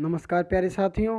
नमस्कार प्यारे साथियों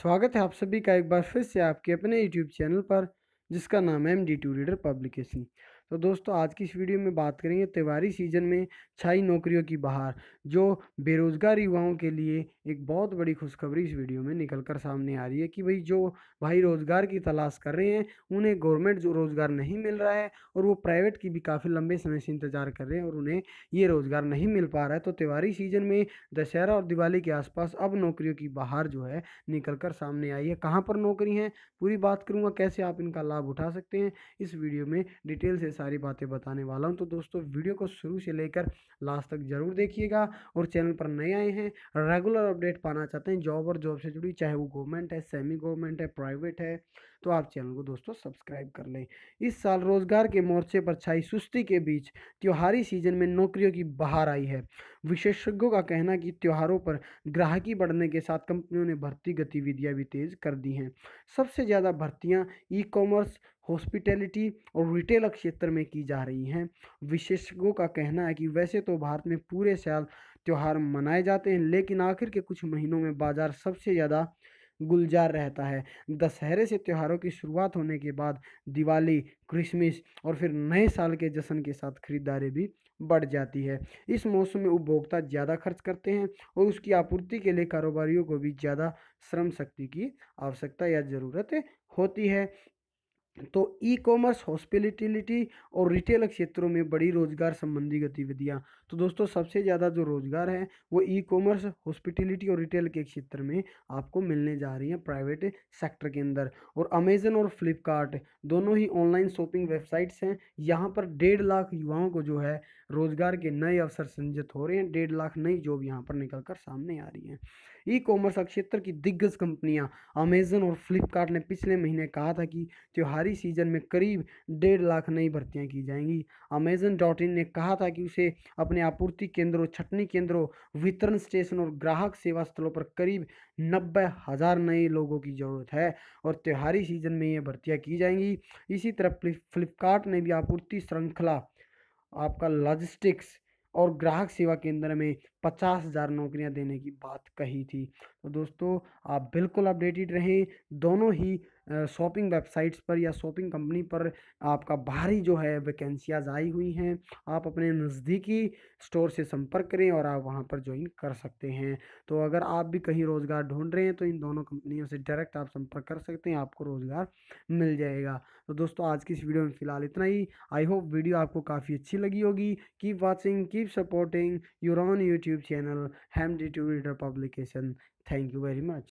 स्वागत है आप सभी का एक बार फिर से आपके अपने यूट्यूब चैनल पर जिसका नाम है M D two reader publication तो दोस्तों आज की इस वीडियो में बात करेंगे त्यौहारी सीजन में छाई नौकरियों की बहार जो बेरोज़गार युवाओं के लिए एक बहुत बड़ी खुशखबरी इस वीडियो में निकल कर सामने आ रही है कि भाई जो भाई रोज़गार की तलाश कर रहे हैं उन्हें गवर्नमेंट जो रोज़गार नहीं मिल रहा है और वो प्राइवेट की भी काफ़ी लंबे समय से इंतज़ार कर रहे हैं और उन्हें ये रोज़गार नहीं मिल पा रहा है तो त्यौहारी सीजन में दशहरा और दिवाली के आसपास अब नौकरियों की बहार जो है निकल कर सामने आई है कहाँ पर नौकरी है पूरी बात करूँगा कैसे आप इनका लाभ उठा सकते हैं इस वीडियो में डिटेल से सारी बातें बताने वाला हूँ तो दोस्तों वीडियो को शुरू से लेकर लास्ट तक ज़रूर देखिएगा और चैनल पर नए आए हैं रेगुलर अपडेट पाना चाहते हैं जॉब और जॉब से जुड़ी चाहे वो गवर्नमेंट है सेमी गवर्नमेंट है प्राइवेट है तो आप चैनल को दोस्तों सब्सक्राइब कर लें इस साल रोजगार के मोर्चे पर छाई सुस्ती के बीच त्योहारी सीजन में नौकरियों की बहार आई है विशेषज्ञों का कहना कि त्योहारों पर ग्राहकी बढ़ने के साथ कंपनियों ने भर्ती गतिविधियां भी तेज कर दी हैं सबसे ज़्यादा भर्तियाँ ई कॉमर्स हॉस्पिटैलिटी और रिटेल क्षेत्र में की जा रही हैं विशेषज्ञों का कहना है कि वैसे तो भारत में पूरे साल त्यौहार मनाए जाते हैं लेकिन आखिर के कुछ महीनों में बाज़ार सबसे ज़्यादा गुलजार रहता है दशहरे से त्योहारों की शुरुआत होने के बाद दिवाली क्रिसमस और फिर नए साल के जश्न के साथ खरीदारी भी बढ़ जाती है इस मौसम में उपभोक्ता ज़्यादा खर्च करते हैं और उसकी आपूर्ति के लिए कारोबारियों को भी ज़्यादा श्रम शक्ति की आवश्यकता या ज़रूरत होती है तो ई कॉमर्स हॉस्पिटलिटी और रिटेल क्षेत्रों में बड़ी रोजगार संबंधी गतिविधियां तो दोस्तों सबसे ज़्यादा जो रोजगार है वो ई कॉमर्स हॉस्पिटलिटी और रिटेल के क्षेत्र में आपको मिलने जा रही हैं प्राइवेट सेक्टर के अंदर और अमेजन और फ्लिपकार्ट दोनों ही ऑनलाइन शॉपिंग वेबसाइट्स हैं यहाँ पर डेढ़ लाख युवाओं को जो है रोजगार के नए अवसर संजित हो रहे हैं डेढ़ लाख नई जॉब यहाँ पर निकल कर सामने आ रही हैं ई कॉमर्स क्षेत्र की दिग्गज कंपनियाँ अमेजन और फ्लिपकार्ट ने पिछले महीने कहा था कि त्यौहार भारी सीजन में करीब डेढ़ लाख नई भर्तियां की जाएंगी अमेजन डॉट इन ने कहा था कि उसे अपने आपूर्ति केंद्रों छटनी केंद्रों वितरण स्टेशन और ग्राहक सेवा स्थलों पर करीब नब्बे हज़ार नए लोगों की ज़रूरत है और त्योहारी सीजन में ये भर्तियाँ की जाएंगी इसी तरह फ्लिपकार्ट ने भी आपूर्ति श्रृंखला आपका लॉजिस्टिक्स और ग्राहक सेवा केंद्र में पचास हज़ार नौकरियां देने की बात कही थी तो दोस्तों आप बिल्कुल अपडेटेड रहें दोनों ही शॉपिंग वेबसाइट्स पर या शॉपिंग कंपनी पर आपका भारी जो है वैकेंसियाज आई हुई हैं आप अपने नज़दीकी स्टोर से संपर्क करें और आप वहाँ पर ज्वाइन कर सकते हैं तो अगर आप भी कहीं रोज़गार ढूंढ रहे हैं तो इन दोनों कंपनियों से डायरेक्ट आप संपर्क कर सकते हैं आपको रोज़गार मिल जाएगा तो दोस्तों आज की इस वीडियो में फ़िलहाल इतना ही आई होप वीडियो आपको काफ़ी अच्छी लगी होगी keep watching keep supporting your on YouTube channel M D two reader publication thank you very much